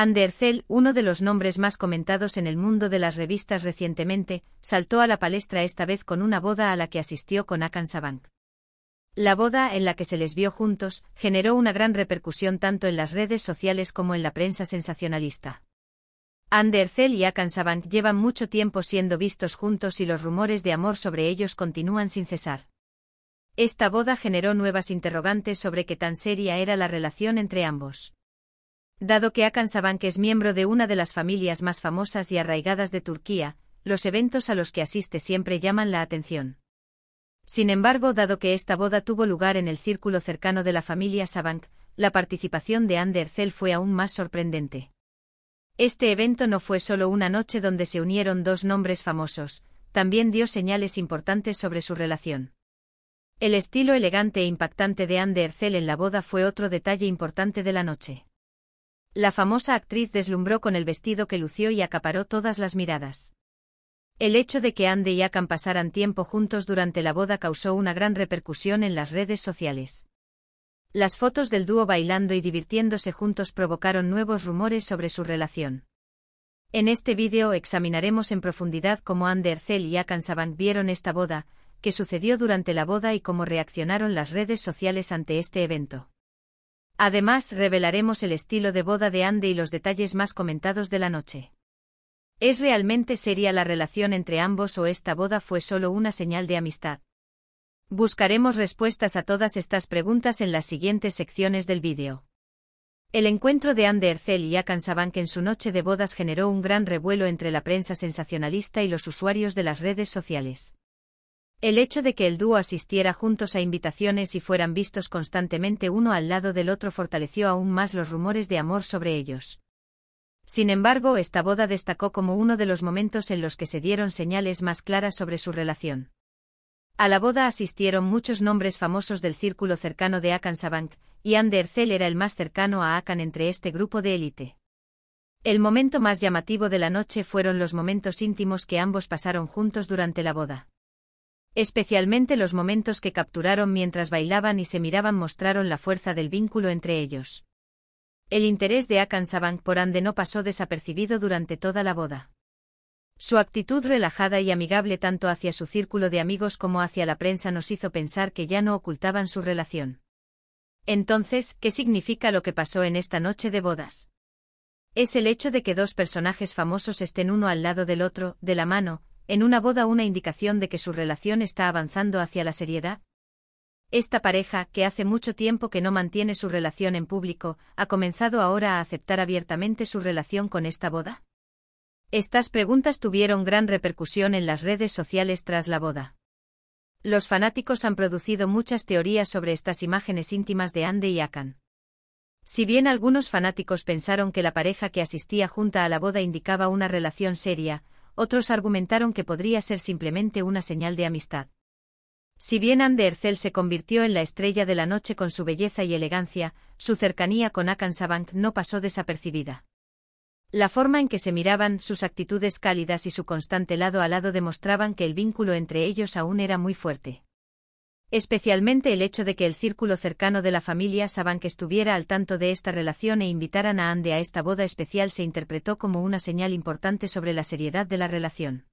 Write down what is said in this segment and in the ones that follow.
Andercel, uno de los nombres más comentados en el mundo de las revistas recientemente, saltó a la palestra esta vez con una boda a la que asistió con Akan La boda en la que se les vio juntos generó una gran repercusión tanto en las redes sociales como en la prensa sensacionalista. Andercel y Akan Sabank llevan mucho tiempo siendo vistos juntos y los rumores de amor sobre ellos continúan sin cesar. Esta boda generó nuevas interrogantes sobre qué tan seria era la relación entre ambos. Dado que Akan Sabank es miembro de una de las familias más famosas y arraigadas de Turquía, los eventos a los que asiste siempre llaman la atención. Sin embargo, dado que esta boda tuvo lugar en el círculo cercano de la familia Sabank, la participación de Andercel fue aún más sorprendente. Este evento no fue solo una noche donde se unieron dos nombres famosos, también dio señales importantes sobre su relación. El estilo elegante e impactante de Andercel en la boda fue otro detalle importante de la noche. La famosa actriz deslumbró con el vestido que lució y acaparó todas las miradas. El hecho de que Ande y Akan pasaran tiempo juntos durante la boda causó una gran repercusión en las redes sociales. Las fotos del dúo bailando y divirtiéndose juntos provocaron nuevos rumores sobre su relación. En este vídeo examinaremos en profundidad cómo Ande Ercel y Akan Saban vieron esta boda, qué sucedió durante la boda y cómo reaccionaron las redes sociales ante este evento. Además, revelaremos el estilo de boda de Ande y los detalles más comentados de la noche. ¿Es realmente seria la relación entre ambos o esta boda fue solo una señal de amistad? Buscaremos respuestas a todas estas preguntas en las siguientes secciones del vídeo. El encuentro de Anne Ercel y Akan en su noche de bodas generó un gran revuelo entre la prensa sensacionalista y los usuarios de las redes sociales. El hecho de que el dúo asistiera juntos a invitaciones y fueran vistos constantemente uno al lado del otro fortaleció aún más los rumores de amor sobre ellos. Sin embargo, esta boda destacó como uno de los momentos en los que se dieron señales más claras sobre su relación. A la boda asistieron muchos nombres famosos del círculo cercano de Akan y Andercel era el más cercano a Akan entre este grupo de élite. El momento más llamativo de la noche fueron los momentos íntimos que ambos pasaron juntos durante la boda. Especialmente los momentos que capturaron mientras bailaban y se miraban mostraron la fuerza del vínculo entre ellos. El interés de Akansabank por Ande no pasó desapercibido durante toda la boda. Su actitud relajada y amigable tanto hacia su círculo de amigos como hacia la prensa nos hizo pensar que ya no ocultaban su relación. Entonces, ¿qué significa lo que pasó en esta noche de bodas? Es el hecho de que dos personajes famosos estén uno al lado del otro, de la mano, en una boda una indicación de que su relación está avanzando hacia la seriedad? Esta pareja, que hace mucho tiempo que no mantiene su relación en público, ha comenzado ahora a aceptar abiertamente su relación con esta boda. Estas preguntas tuvieron gran repercusión en las redes sociales tras la boda. Los fanáticos han producido muchas teorías sobre estas imágenes íntimas de Ande y Akan. Si bien algunos fanáticos pensaron que la pareja que asistía junta a la boda indicaba una relación seria, otros argumentaron que podría ser simplemente una señal de amistad. Si bien Anne de Ercel se convirtió en la estrella de la noche con su belleza y elegancia, su cercanía con Akansabank no pasó desapercibida. La forma en que se miraban, sus actitudes cálidas y su constante lado a lado demostraban que el vínculo entre ellos aún era muy fuerte. Especialmente el hecho de que el círculo cercano de la familia que estuviera al tanto de esta relación e invitaran a Ande a esta boda especial se interpretó como una señal importante sobre la seriedad de la relación.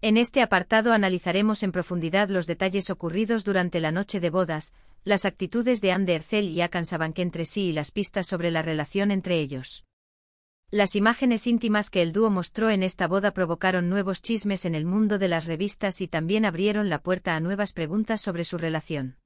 En este apartado analizaremos en profundidad los detalles ocurridos durante la noche de bodas, las actitudes de Ande Ercel y Akan que entre sí y las pistas sobre la relación entre ellos. Las imágenes íntimas que el dúo mostró en esta boda provocaron nuevos chismes en el mundo de las revistas y también abrieron la puerta a nuevas preguntas sobre su relación.